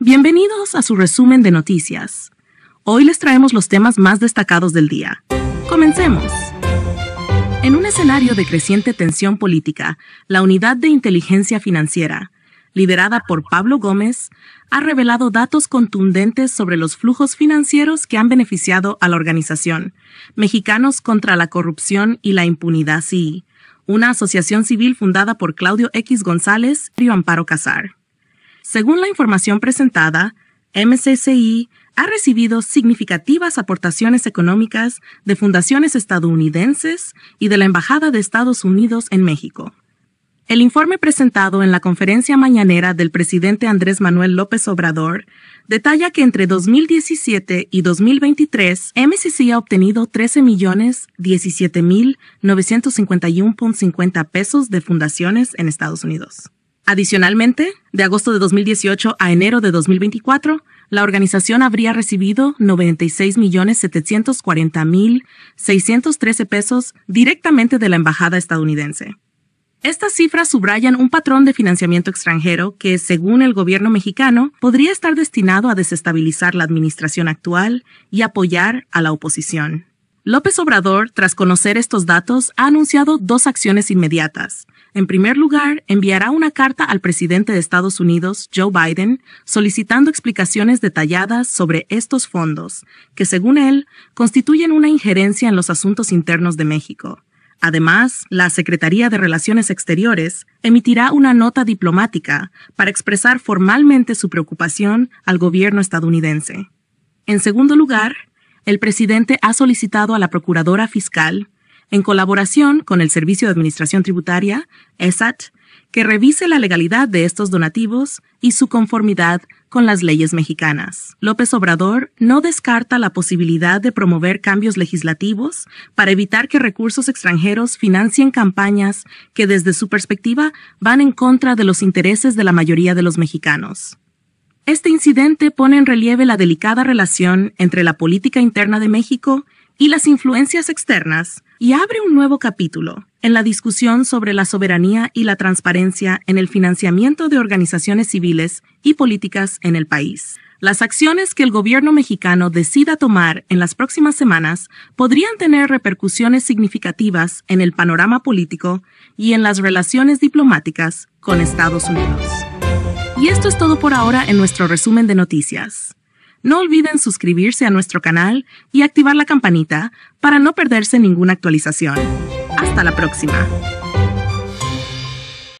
Bienvenidos a su resumen de noticias. Hoy les traemos los temas más destacados del día. Comencemos. En un escenario de creciente tensión política, la Unidad de Inteligencia Financiera, liderada por Pablo Gómez, ha revelado datos contundentes sobre los flujos financieros que han beneficiado a la organización, Mexicanos contra la Corrupción y la Impunidad CI, una asociación civil fundada por Claudio X González y Amparo Casar. Según la información presentada, MCCI ha recibido significativas aportaciones económicas de fundaciones estadounidenses y de la Embajada de Estados Unidos en México. El informe presentado en la conferencia mañanera del presidente Andrés Manuel López Obrador detalla que entre 2017 y 2023 MCC ha obtenido 13 pesos de fundaciones en Estados Unidos. Adicionalmente, de agosto de 2018 a enero de 2024, la organización habría recibido 96.740.613 pesos directamente de la Embajada estadounidense. Estas cifras subrayan un patrón de financiamiento extranjero que, según el gobierno mexicano, podría estar destinado a desestabilizar la administración actual y apoyar a la oposición. López Obrador, tras conocer estos datos, ha anunciado dos acciones inmediatas. En primer lugar, enviará una carta al presidente de Estados Unidos, Joe Biden, solicitando explicaciones detalladas sobre estos fondos, que según él constituyen una injerencia en los asuntos internos de México. Además, la Secretaría de Relaciones Exteriores emitirá una nota diplomática para expresar formalmente su preocupación al gobierno estadounidense. En segundo lugar, el presidente ha solicitado a la Procuradora Fiscal, en colaboración con el Servicio de Administración Tributaria, ESAT, que revise la legalidad de estos donativos y su conformidad con las leyes mexicanas. López Obrador no descarta la posibilidad de promover cambios legislativos para evitar que recursos extranjeros financien campañas que desde su perspectiva van en contra de los intereses de la mayoría de los mexicanos. Este incidente pone en relieve la delicada relación entre la política interna de México y las influencias externas y abre un nuevo capítulo en la discusión sobre la soberanía y la transparencia en el financiamiento de organizaciones civiles y políticas en el país. Las acciones que el gobierno mexicano decida tomar en las próximas semanas podrían tener repercusiones significativas en el panorama político y en las relaciones diplomáticas con Estados Unidos. Y esto es todo por ahora en nuestro resumen de noticias. No olviden suscribirse a nuestro canal y activar la campanita para no perderse ninguna actualización. Hasta la próxima.